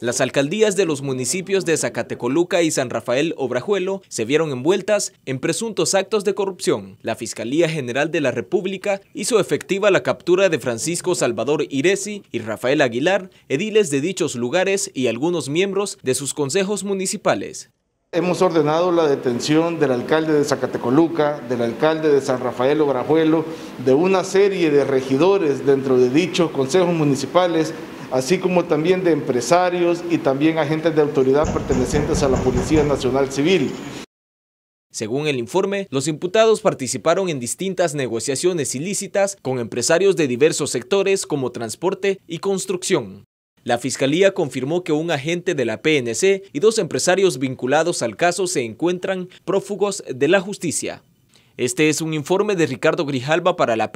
Las alcaldías de los municipios de Zacatecoluca y San Rafael Obrajuelo se vieron envueltas en presuntos actos de corrupción. La Fiscalía General de la República hizo efectiva la captura de Francisco Salvador Iresi y Rafael Aguilar, ediles de dichos lugares y algunos miembros de sus consejos municipales. Hemos ordenado la detención del alcalde de Zacatecoluca, del alcalde de San Rafael Obrajuelo, de una serie de regidores dentro de dichos consejos municipales, así como también de empresarios y también agentes de autoridad pertenecientes a la Policía Nacional Civil. Según el informe, los imputados participaron en distintas negociaciones ilícitas con empresarios de diversos sectores como transporte y construcción. La fiscalía confirmó que un agente de la PNC y dos empresarios vinculados al caso se encuentran prófugos de la justicia. Este es un informe de Ricardo Grijalba para la